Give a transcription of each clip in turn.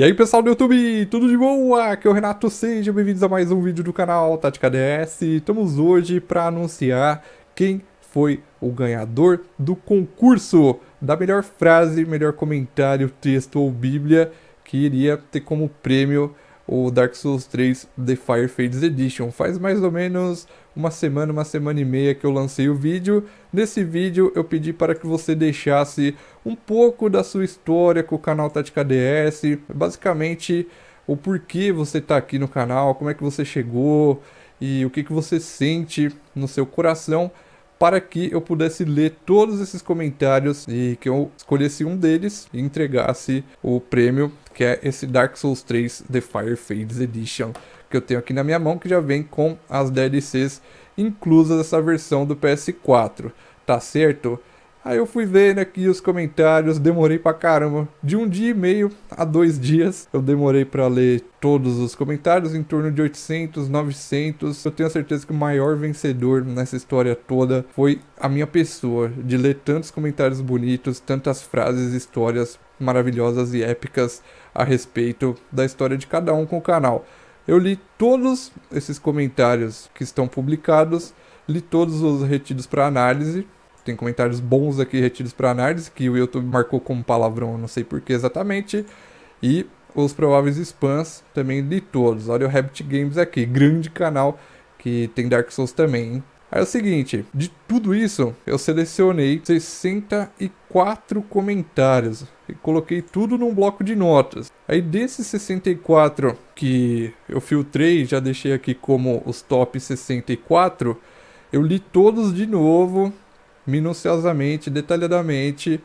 E aí pessoal do YouTube, tudo de boa? Aqui é o Renato, sejam bem-vindos a mais um vídeo do canal Tática DS. Estamos hoje para anunciar quem foi o ganhador do concurso da melhor frase, melhor comentário, texto ou bíblia que iria ter como prêmio o Dark Souls 3 The Fire Fades Edition. Faz mais ou menos uma semana, uma semana e meia que eu lancei o vídeo. Nesse vídeo eu pedi para que você deixasse um pouco da sua história com o canal Tática DS, basicamente o porquê você está aqui no canal, como é que você chegou e o que, que você sente no seu coração para que eu pudesse ler todos esses comentários e que eu escolhesse um deles e entregasse o prêmio, que é esse Dark Souls 3 The Fire Fades Edition que eu tenho aqui na minha mão, que já vem com as DLCs inclusas essa versão do PS4, tá certo? Aí eu fui vendo aqui os comentários, demorei pra caramba. De um dia e meio a dois dias, eu demorei pra ler todos os comentários, em torno de 800, 900. Eu tenho certeza que o maior vencedor nessa história toda foi a minha pessoa, de ler tantos comentários bonitos, tantas frases, histórias maravilhosas e épicas a respeito da história de cada um com o canal. Eu li todos esses comentários que estão publicados, li todos os retidos para análise tem comentários bons aqui retidos para análise, que o YouTube marcou como palavrão, não sei por que exatamente. E os prováveis spams também de todos. Olha o Rabbit Games aqui, grande canal que tem Dark Souls também. Hein? Aí é o seguinte, de tudo isso, eu selecionei 64 comentários e coloquei tudo num bloco de notas. Aí desses 64 que eu filtrei, já deixei aqui como os top 64, eu li todos de novo minuciosamente, detalhadamente.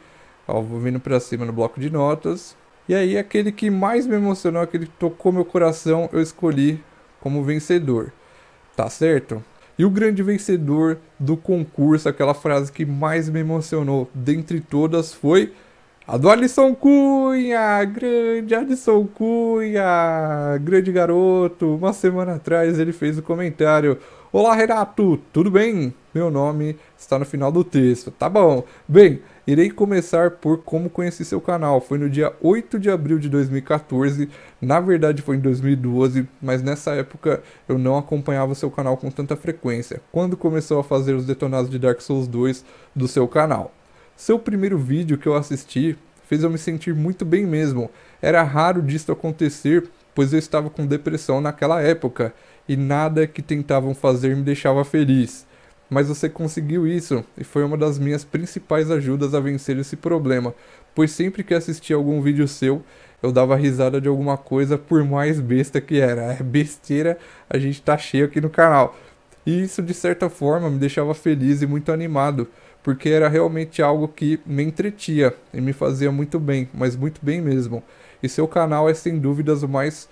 Ó, vou vindo para cima no bloco de notas. E aí, aquele que mais me emocionou, aquele que tocou meu coração, eu escolhi como vencedor. Tá certo? E o grande vencedor do concurso, aquela frase que mais me emocionou dentre todas, foi a do Alisson Cunha, grande Alisson Cunha, grande garoto. Uma semana atrás ele fez o um comentário: Olá Renato, tudo bem? Meu nome está no final do texto, tá bom. Bem, irei começar por como conheci seu canal. Foi no dia 8 de abril de 2014, na verdade foi em 2012, mas nessa época eu não acompanhava seu canal com tanta frequência. Quando começou a fazer os detonados de Dark Souls 2 do seu canal? Seu primeiro vídeo que eu assisti fez eu me sentir muito bem mesmo. Era raro disto acontecer, pois eu estava com depressão naquela época e nada que tentavam fazer me deixava feliz. Mas você conseguiu isso e foi uma das minhas principais ajudas a vencer esse problema, pois sempre que assistia algum vídeo seu, eu dava risada de alguma coisa, por mais besta que era. É besteira, a gente tá cheio aqui no canal. E isso de certa forma me deixava feliz e muito animado porque era realmente algo que me entretia e me fazia muito bem, mas muito bem mesmo. E seu canal é sem dúvidas o mais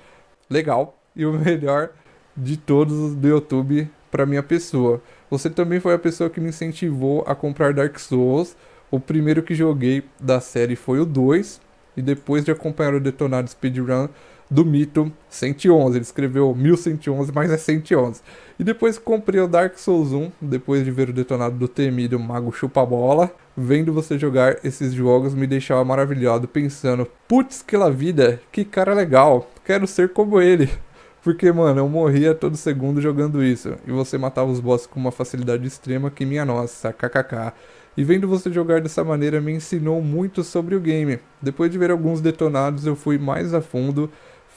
legal e o melhor de todos do YouTube para minha pessoa. Você também foi a pessoa que me incentivou a comprar Dark Souls. O primeiro que joguei da série foi o 2 e depois de acompanhar o Detonado Speedrun do mito 111. Ele escreveu 1111, mas é 111. E depois comprei o Dark Souls 1, depois de ver o detonado do temido Mago Chupa-Bola. Vendo você jogar esses jogos me deixava maravilhado, pensando: putz, que la vida, que cara legal, quero ser como ele. Porque, mano, eu morria todo segundo jogando isso. E você matava os bosses com uma facilidade extrema que minha nossa, kkk. E vendo você jogar dessa maneira me ensinou muito sobre o game. Depois de ver alguns detonados, eu fui mais a fundo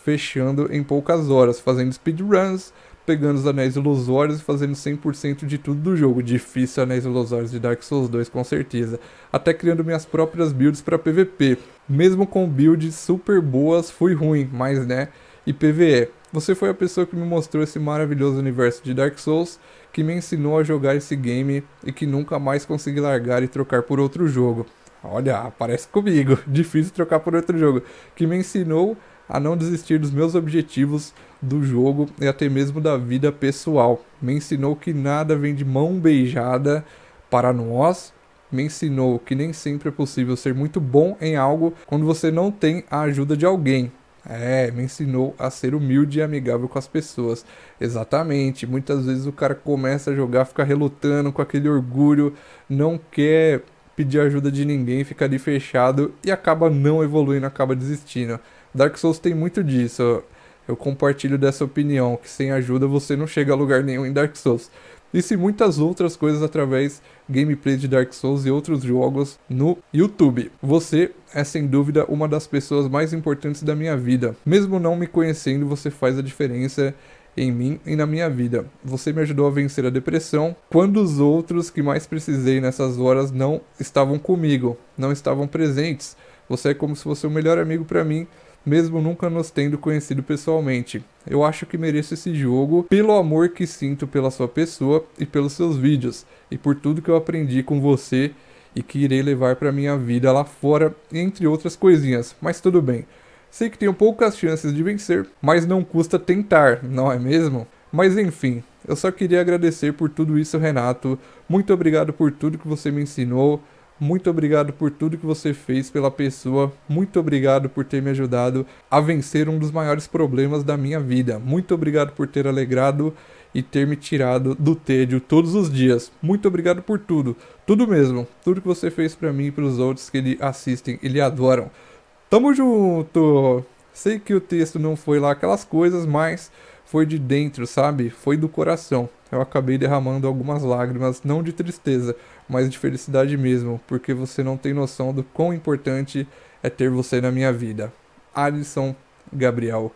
fechando em poucas horas, fazendo speedruns, pegando os anéis ilusórios e fazendo 100% de tudo do jogo. Difícil anéis ilusórios de Dark Souls 2, com certeza. Até criando minhas próprias builds para PVP. Mesmo com builds super boas, fui ruim, mas né, e PVE. Você foi a pessoa que me mostrou esse maravilhoso universo de Dark Souls, que me ensinou a jogar esse game e que nunca mais consegui largar e trocar por outro jogo. Olha, parece comigo, difícil trocar por outro jogo. Que me ensinou a não desistir dos meus objetivos do jogo e até mesmo da vida pessoal. Me ensinou que nada vem de mão beijada para nós. Me ensinou que nem sempre é possível ser muito bom em algo quando você não tem a ajuda de alguém. É, me ensinou a ser humilde e amigável com as pessoas. Exatamente. Muitas vezes o cara começa a jogar, fica relutando com aquele orgulho, não quer pedir ajuda de ninguém, fica ali fechado e acaba não evoluindo, acaba desistindo. Dark Souls tem muito disso. Eu, compartilho dessa opinião, que sem ajuda você não chega a lugar nenhum em Dark Souls. Isso e muitas outras coisas através gameplay de Dark Souls e outros jogos no YouTube. Você é sem dúvida uma das pessoas mais importantes da minha vida. Mesmo não me conhecendo, você faz a diferença em mim e na minha vida. Você me ajudou a vencer a depressão quando os outros que mais precisei nessas horas não estavam comigo, não estavam presentes. Você é como se fosse o melhor amigo para mim mesmo nunca nos tendo conhecido pessoalmente. Eu acho que mereço esse jogo pelo amor que sinto pela sua pessoa e pelos seus vídeos, e por tudo que eu aprendi com você e que irei levar para minha vida lá fora, entre outras coisinhas, mas tudo bem. Sei que tenho poucas chances de vencer, mas não custa tentar, não é mesmo? Mas enfim, eu só queria agradecer por tudo isso, Renato. Muito obrigado por tudo que você me ensinou muito obrigado por tudo que você fez pela pessoa. Muito obrigado por ter me ajudado a vencer um dos maiores problemas da minha vida. Muito obrigado por ter alegrado e ter me tirado do tédio todos os dias. Muito obrigado por tudo. Tudo mesmo. Tudo que você fez para mim e para os outros que ele assistem, ele adoram. Tamo junto. Sei que o texto não foi lá aquelas coisas, mas foi de dentro, sabe? Foi do coração. Eu acabei derramando algumas lágrimas, não de tristeza, mas de felicidade mesmo, porque você não tem noção do quão importante é ter você na minha vida. Alisson Gabriel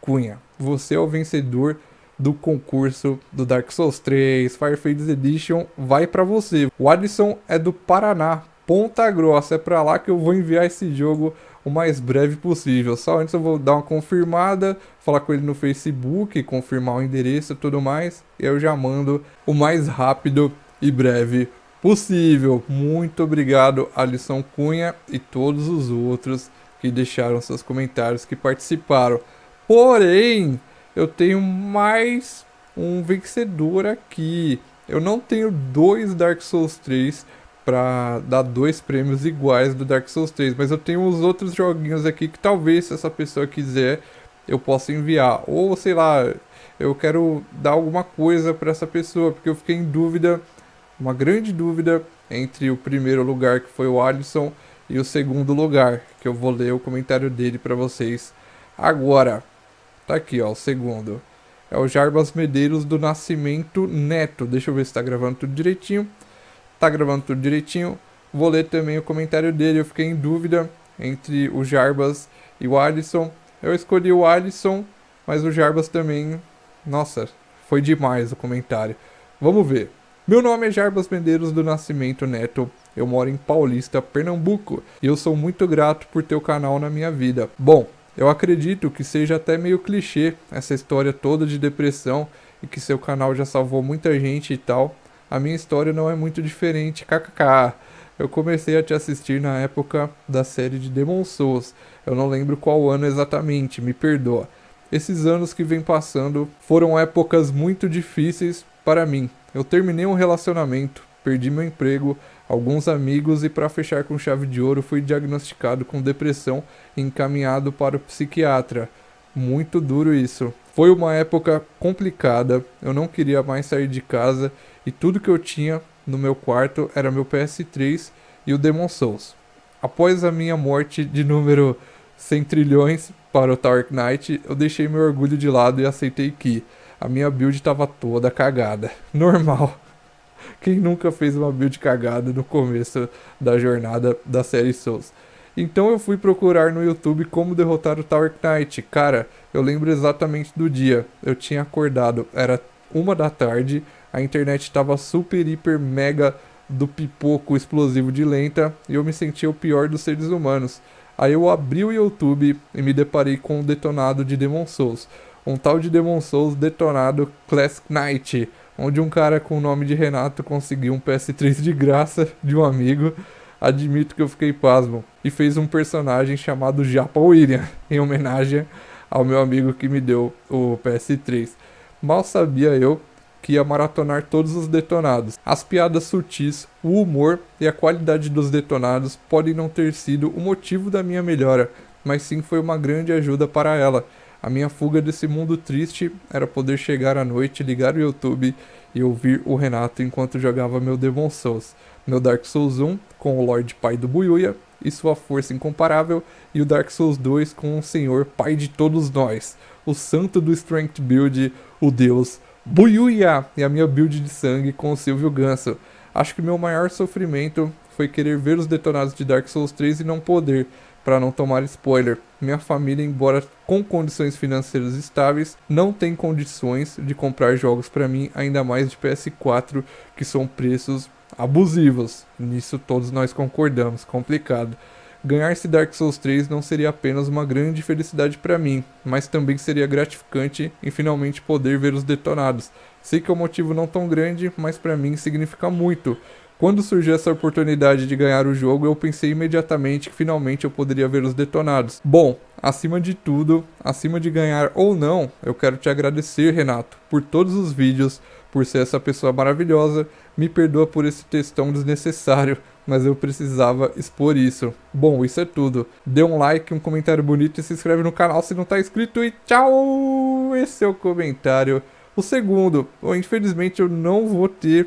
Cunha, você é o vencedor do concurso do Dark Souls 3 Fire Edition, vai para você. O Alisson é do Paraná, Ponta Grossa. É para lá que eu vou enviar esse jogo o mais breve possível. Só antes eu vou dar uma confirmada, falar com ele no Facebook, confirmar o endereço e tudo mais. E eu já mando o mais rápido e breve possível. Muito obrigado, Alisson Cunha e todos os outros que deixaram seus comentários, que participaram. Porém, eu tenho mais um vencedor aqui. Eu não tenho dois Dark Souls 3, para dar dois prêmios iguais do Dark Souls 3, mas eu tenho os outros joguinhos aqui que talvez se essa pessoa quiser eu possa enviar ou sei lá, eu quero dar alguma coisa para essa pessoa, porque eu fiquei em dúvida, uma grande dúvida entre o primeiro lugar que foi o Alisson e o segundo lugar, que eu vou ler o comentário dele para vocês agora. Tá aqui, ó, o segundo. É o Jarbas Medeiros do Nascimento Neto. Deixa eu ver se tá gravando tudo direitinho tá gravando tudo direitinho. Vou ler também o comentário dele. Eu fiquei em dúvida entre o Jarbas e o Alisson. Eu escolhi o Alisson, mas o Jarbas também. Nossa, foi demais o comentário. Vamos ver. Meu nome é Jarbas Medeiros do Nascimento Neto. Eu moro em Paulista, Pernambuco, e eu sou muito grato por ter o canal na minha vida. Bom, eu acredito que seja até meio clichê essa história toda de depressão e que seu canal já salvou muita gente e tal, a minha história não é muito diferente, kkk. Eu comecei a te assistir na época da série de Demon Souls. Eu não lembro qual ano exatamente, me perdoa. Esses anos que vem passando foram épocas muito difíceis para mim. Eu terminei um relacionamento, perdi meu emprego, alguns amigos e para fechar com chave de ouro fui diagnosticado com depressão e encaminhado para o psiquiatra muito duro isso. Foi uma época complicada, eu não queria mais sair de casa e tudo que eu tinha no meu quarto era meu PS3 e o Demon Souls. Após a minha morte de número 100 trilhões para o Dark Knight, eu deixei meu orgulho de lado e aceitei que a minha build estava toda cagada. Normal. Quem nunca fez uma build cagada no começo da jornada da série Souls? Então eu fui procurar no YouTube como derrotar o Tower Knight. Cara, eu lembro exatamente do dia. Eu tinha acordado, era uma da tarde, a internet estava super, hiper, mega do pipoco explosivo de lenta e eu me sentia o pior dos seres humanos. Aí eu abri o YouTube e me deparei com o detonado de Demon Souls. Um tal de Demon Souls detonado Classic Knight, onde um cara com o nome de Renato conseguiu um PS3 de graça de um amigo admito que eu fiquei pasmo. E fez um personagem chamado Japa William, em homenagem ao meu amigo que me deu o PS3. Mal sabia eu que ia maratonar todos os detonados. As piadas sutis, o humor e a qualidade dos detonados podem não ter sido o motivo da minha melhora, mas sim foi uma grande ajuda para ela. A minha fuga desse mundo triste era poder chegar à noite, ligar o YouTube e ouvir o Renato enquanto jogava meu Demon Souls, meu Dark Souls 1 com o Lorde Pai do Buyuya e sua força incomparável, e o Dark Souls 2 com o Senhor Pai de todos nós, o santo do Strength Build, o Deus Buyuya e a minha build de sangue com o Silvio Ganso. Acho que meu maior sofrimento foi querer ver os detonados de Dark Souls 3 e não poder, para não tomar spoiler. Minha família, embora com condições financeiras estáveis, não tem condições de comprar jogos para mim, ainda mais de PS4, que são preços abusivos. Nisso todos nós concordamos, complicado. Ganhar-se Dark Souls 3 não seria apenas uma grande felicidade para mim, mas também seria gratificante em finalmente poder ver os detonados. Sei que é um motivo não tão grande, mas para mim significa muito. Quando surgiu essa oportunidade de ganhar o jogo, eu pensei imediatamente que finalmente eu poderia ver os detonados. Bom, acima de tudo, acima de ganhar ou não, eu quero te agradecer, Renato, por todos os vídeos, por ser essa pessoa maravilhosa. Me perdoa por esse textão desnecessário, mas eu precisava expor isso. Bom, isso é tudo. Dê um like, um comentário bonito e se inscreve no canal se não está inscrito. E tchau! Esse é o comentário. O segundo, infelizmente eu não vou ter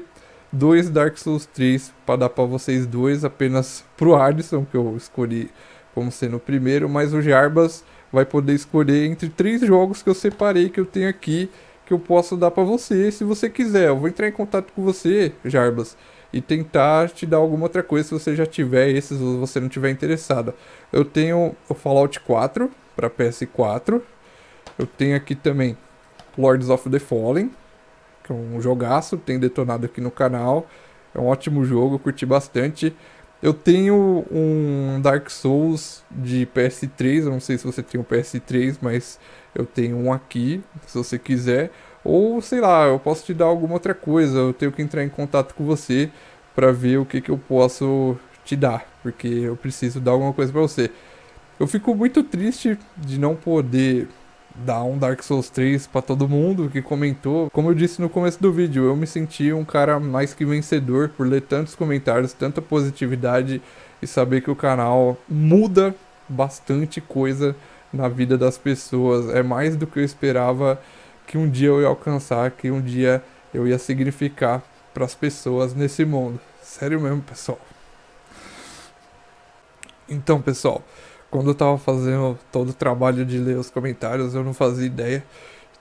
dois Dark Souls 3 para dar para vocês dois, apenas pro Alisson, que eu escolhi como sendo o primeiro, mas o Jarbas vai poder escolher entre três jogos que eu separei que eu tenho aqui que eu posso dar para você, se você quiser. Eu vou entrar em contato com você, Jarbas, e tentar te dar alguma outra coisa se você já tiver esses ou você não tiver interessada. Eu tenho o Fallout 4 para PS4. Eu tenho aqui também Lords of the Fallen que é um jogaço, tem detonado aqui no canal. É um ótimo jogo, curti bastante. Eu tenho um Dark Souls de PS3, eu não sei se você tem um PS3, mas eu tenho um aqui, se você quiser. Ou sei lá, eu posso te dar alguma outra coisa, eu tenho que entrar em contato com você para ver o que, que eu posso te dar, porque eu preciso dar alguma coisa para você. Eu fico muito triste de não poder dar um Dark Souls 3 para todo mundo que comentou. Como eu disse no começo do vídeo, eu me senti um cara mais que vencedor por ler tantos comentários, tanta positividade e saber que o canal muda bastante coisa na vida das pessoas. É mais do que eu esperava que um dia eu ia alcançar, que um dia eu ia significar para as pessoas nesse mundo. Sério mesmo, pessoal. Então, pessoal, quando eu tava fazendo todo o trabalho de ler os comentários, eu não fazia ideia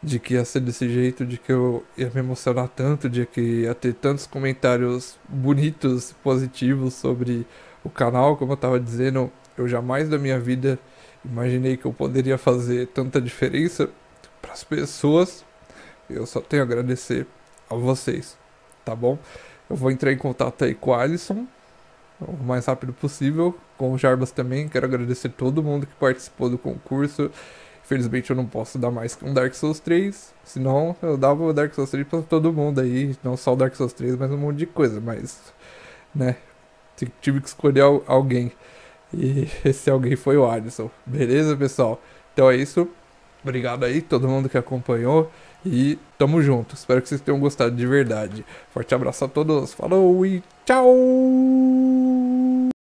de que ia ser desse jeito, de que eu ia me emocionar tanto, de que ia ter tantos comentários bonitos, positivos sobre o canal, como eu tava dizendo, eu jamais da minha vida imaginei que eu poderia fazer tanta diferença para as pessoas. Eu só tenho a agradecer a vocês, tá bom? Eu vou entrar em contato aí com o Alisson o mais rápido possível. Com o Jarbas também, quero agradecer todo mundo que participou do concurso. Infelizmente eu não posso dar mais que um Dark Souls 3, senão eu dava o Dark Souls 3 pra todo mundo aí, não só o Dark Souls 3, mas um monte de coisa, mas, né, tive que escolher alguém. E esse alguém foi o Alisson. Beleza, pessoal? Então é isso. Obrigado aí, todo mundo que acompanhou. E tamo junto. Espero que vocês tenham gostado de verdade. Forte abraço a todos. Falou e tchau!